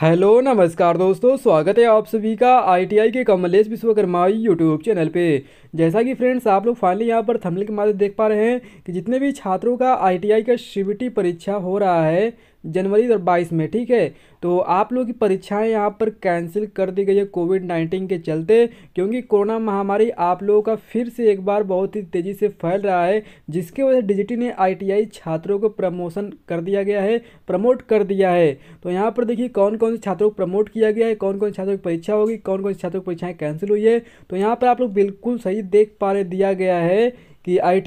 hello नमस्कार दोस्तों स्वागत है आप सभी का आईटीआई के कमलेश विश्वकर्मा यूट्यूब चैनल पे जैसा कि फ्रेंड्स आप लोग फाइनली यहाँ पर थंबनेल के माध्यम देख पा रहे हैं कि जितने भी छात्रों का आईटीआई का शिविटी परीक्षा हो रहा है जनवरी दो बाईस में ठीक है तो आप लोग की परीक्षाएं यहाँ पर कैंसिल कर दी गई है कोविड नाइन्टीन के चलते क्योंकि कोरोना महामारी आप लोगों का फिर से एक बार बहुत ही तेज़ी से फैल रहा है जिसके वजह से डिजिटी ने आईटीआई छात्रों को प्रमोशन कर दिया गया है प्रमोट कर दिया है तो यहाँ पर देखिए कौन कौन से छात्रों को प्रमोट किया गया है कौन कौन से छात्रों की परीक्षा होगी कौन कौन से छात्रों की परीक्षाएँ कैंसिल हुई है तो यहाँ पर आप लोग बिल्कुल सही देख पा रहे दिया गया है कि आई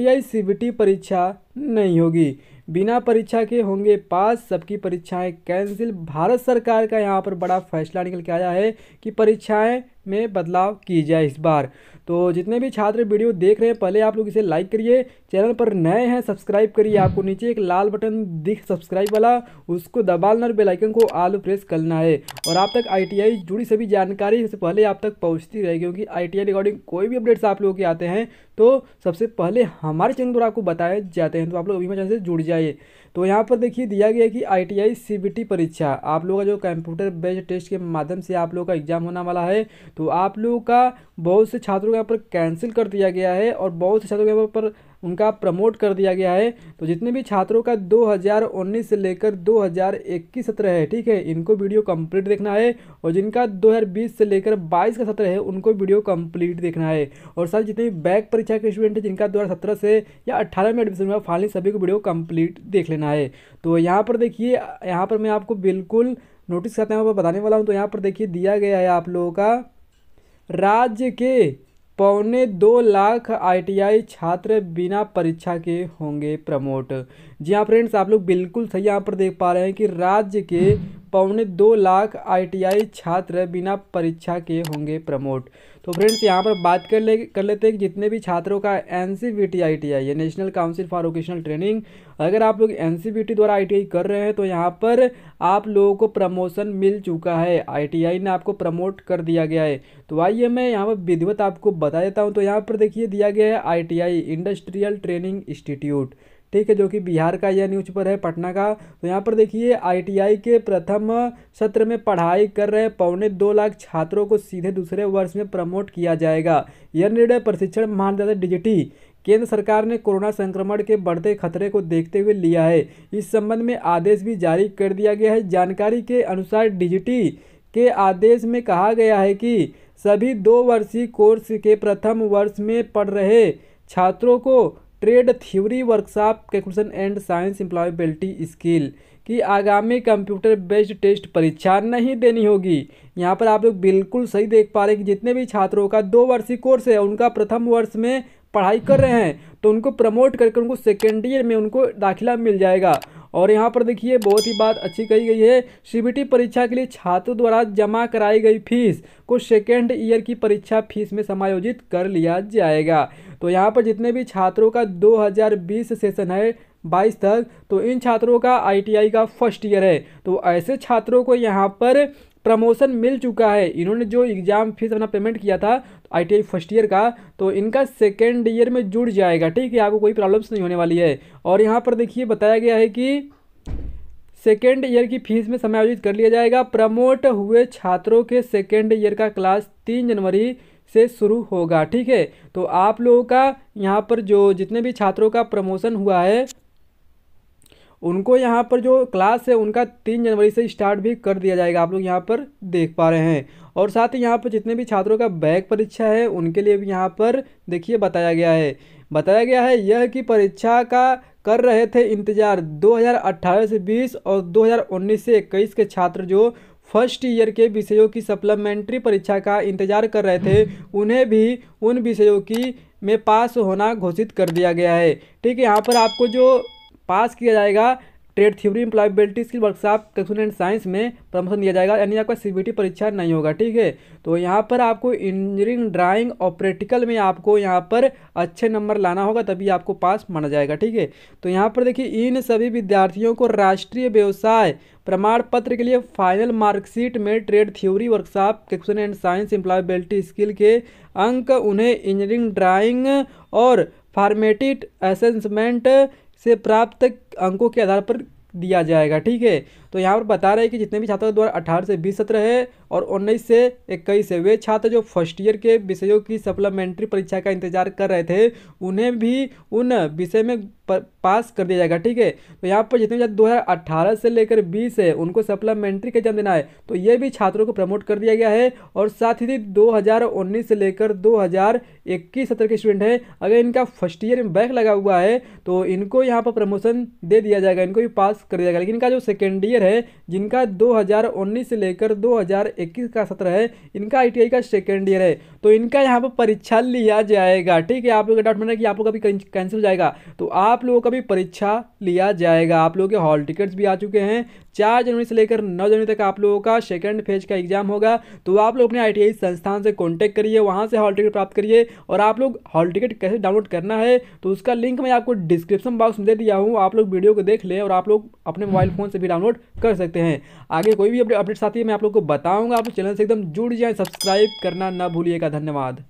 टी परीक्षा नहीं होगी बिना परीक्षा के होंगे पास सबकी परीक्षाएं कैंसिल भारत सरकार का यहाँ पर बड़ा फैसला निकल के आया है कि परीक्षाएं में बदलाव की जाए इस बार तो जितने भी छात्र वीडियो देख रहे हैं पहले आप लोग इसे लाइक करिए चैनल पर नए हैं सब्सक्राइब करिए आपको नीचे एक लाल बटन दिख सब्सक्राइब वाला उसको दबा लेना और बेलाइकन को आलो प्रेस करना है और आप तक आईटीआई जुड़ी सभी जानकारी सबसे पहले आप तक पहुँचती रहेगी क्योंकि आईटीआई रिगार्डिंग कोई भी अपडेट्स आप लोगों के आते हैं तो सबसे पहले हमारे चैनल द्वारा आपको बताए जाते हैं तो आप लोग अभी चैनल से जुड़ जाइए तो यहाँ पर देखिए दिया गया कि बी टी परीक्षा आप लोगों का जो कंप्यूटर बेस्ड टेस्ट के माध्यम से आप लोगों का एग्जाम होने वाला है तो आप लोगों का बहुत से छात्रों के यहाँ पर कैंसिल कर दिया गया है और बहुत से छात्रों के यहाँ पर उनका प्रमोट कर दिया गया है तो जितने भी छात्रों का 2019 से लेकर 2021 सत्र है ठीक है इनको वीडियो कंप्लीट देखना है और जिनका 2020 से लेकर 22 का सत्र है उनको वीडियो कंप्लीट देखना है और साथ जितने भी बैक परीक्षा के स्टूडेंट हैं जिनका 2017 से या 18 में एडमिशन हुआ फाइनली सभी को वीडियो कम्प्लीट देख लेना है तो यहाँ पर देखिए यहाँ पर मैं आपको बिल्कुल नोटिस करते हैं बताने वाला हूँ तो यहाँ पर देखिए दिया गया है आप लोगों का राज्य के पौने दो लाख आईटीआई छात्र बिना परीक्षा के होंगे प्रमोट जी हाँ फ्रेंड्स आप लोग बिल्कुल सही यहाँ पर देख पा रहे हैं कि राज्य के पौने दो लाख आईटीआई छात्र बिना परीक्षा के होंगे प्रमोट तो फ्रेंड्स यहाँ पर बात कर ले कर लेते हैं कि जितने भी छात्रों का N C V T I T I ये national council for vocational training अगर आप लोग एन सी बी टी द्वारा आई टी आई कर रहे हैं तो यहाँ पर आप लोगों को प्रमोशन मिल चुका है आई टी आई ने आपको प्रमोट कर दिया गया है तो आइए मैं यहाँ पर विधिवत आपको बता देता हूँ तो यहाँ पर देखिए दिया गया है I T I industrial training institute ठीक है जो कि बिहार का यह न्यूज पर है पटना का तो यहाँ पर देखिए आईटीआई के प्रथम सत्र में पढ़ाई कर रहे पौने दो लाख छात्रों को सीधे दूसरे वर्ष में प्रमोट किया जाएगा यह निर्णय प्रशिक्षण महानदा डिजिटी केंद्र सरकार ने कोरोना संक्रमण के बढ़ते खतरे को देखते हुए लिया है इस संबंध में आदेश भी जारी कर दिया गया है जानकारी के अनुसार डिजिटी के आदेश में कहा गया है कि सभी दो वर्षीय कोर्स के प्रथम वर्ष में पढ़ रहे छात्रों को trade theory workshop calculation and science employability skill कि आगामी कंप्यूटर बेस्ड टेस्ट परीक्षा नहीं देनी होगी यहाँ पर आप लोग बिल्कुल सही देख पा रहे हैं कि जितने भी छात्रों का दो वर्षीय कोर्स है उनका प्रथम वर्ष में पढ़ाई कर रहे हैं तो उनको प्रमोट करके उनको सेकेंड ईयर में उनको दाखिला मिल जाएगा और यहाँ पर देखिए बहुत ही बात अच्छी कही गई है सी परीक्षा के लिए छात्रों द्वारा जमा कराई गई फीस को सेकेंड ईयर की परीक्षा फीस में समायोजित कर लिया जाएगा तो यहाँ पर जितने भी छात्रों का 2020 सेशन है बाईस तक तो इन छात्रों का आईटीआई का फर्स्ट ईयर है तो ऐसे छात्रों को यहाँ पर प्रमोशन मिल चुका है इन्होंने जो एग्ज़ाम फीस अपना पेमेंट किया था आई टी फर्स्ट ईयर का तो इनका सेकेंड ईयर में जुड़ जाएगा ठीक है आपको कोई प्रॉब्लम्स नहीं होने वाली है और यहाँ पर देखिए बताया गया है कि सेकेंड ईयर की फीस में समय आयोजित कर लिया जाएगा प्रमोट हुए छात्रों के सेकेंड ईयर का क्लास तीन जनवरी से शुरू होगा ठीक है तो आप लोगों का यहाँ पर जो जितने भी छात्रों का प्रमोशन हुआ है उनको यहाँ पर जो क्लास है उनका तीन जनवरी से स्टार्ट भी कर दिया जाएगा आप लोग यहाँ पर देख पा रहे हैं और साथ ही यहाँ पर जितने भी छात्रों का बैक परीक्षा है उनके लिए भी यहाँ पर देखिए बताया गया है बताया गया है यह कि परीक्षा का कर रहे थे इंतजार 2018 से 20 और 2019 से 21 के छात्र जो फर्स्ट ईयर के विषयों की सप्लीमेंट्री परीक्षा का इंतजार कर रहे थे उन्हें भी उन विषयों की में पास होना घोषित कर दिया गया है ठीक है यहाँ पर आपको जो पास किया जाएगा trade theory employability skill workshop computer and science में प्रमोशन दिया जाएगा यानी आपका सी परीक्षा नहीं होगा ठीक है तो यहाँ पर आपको इंजीनियरिंग ड्राइंग और प्रैक्टिकल में आपको यहाँ पर अच्छे नंबर लाना होगा तभी आपको पास माना जाएगा ठीक है तो यहाँ पर देखिए इन सभी विद्यार्थियों को राष्ट्रीय व्यवसाय प्रमाण पत्र के लिए फाइनल मार्कशीट में trade theory workshop computer and science employability skill के अंक उन्हें इंजीनियरिंग ड्राइंग और फार्मेटिड असेसमेंट से प्राप्त अंकों के आधार पर दिया जाएगा ठीक है तो यहाँ पर बता रहे हैं कि जितने भी छात्रों द्वारा अठारह से बीस सत्र है और उन्नीस से इक्कीस है वे छात्र जो फर्स्ट ईयर के विषयों की सप्लीमेंट्री परीक्षा का इंतजार कर रहे थे उन्हें भी उन विषय में पर पास कर दिया जाएगा ठीक है तो यहाँ पर जितने दो हज़ार से लेकर बीस है उनको सप्लीमेंट्री का एग्जाम देना है तो ये भी छात्रों को प्रमोट कर दिया गया है और साथ ही दो से लेकर दो इक्कीस सत्र के स्टूडेंट हैं अगर इनका फर्स्ट ईयर में बैक लगा हुआ है तो इनको यहाँ पर प्रमोशन दे दिया जाएगा इनको भी पास कर दिया जाएगा लेकिन इनका जो सेकेंड ईयर है जिनका उन्नीस से लेकर इक्कीस का सत्र है इनका आई का सेकेंड ईयर है तो इनका यहाँ पर परीक्षा लिया जाएगा ठीक है आप लोग डाउट मना कि आप लोग अभी कैंसिल हो जाएगा तो आप आप लोगों का भी परीक्षा लिया जाएगा आप लोगों के हॉल टिकट्स भी आ चुके हैं चार जनवरी से लेकर नौ जनवरी तक आप लोगों का सेकंड फेज का एग्जाम होगा तो आप लोग अपने आई संस्थान से कॉन्टैक्ट करिए वहाँ से हॉल टिकट प्राप्त करिए और आप लोग हॉल टिकट कैसे डाउनलोड करना है तो उसका लिंक मैं आपको डिस्क्रिप्शन बॉक्स में दे दिया हूँ आप लोग वीडियो को देख लें और आप लोग अपने मोबाइल फ़ोन से भी डाउनलोड कर सकते हैं आगे कोई भी अपडेट्स आती है मैं आप लोग को बताऊँगा आप चैनल से एकदम जुड़ जाए सब्सक्राइब करना ना भूलिएगा धन्यवाद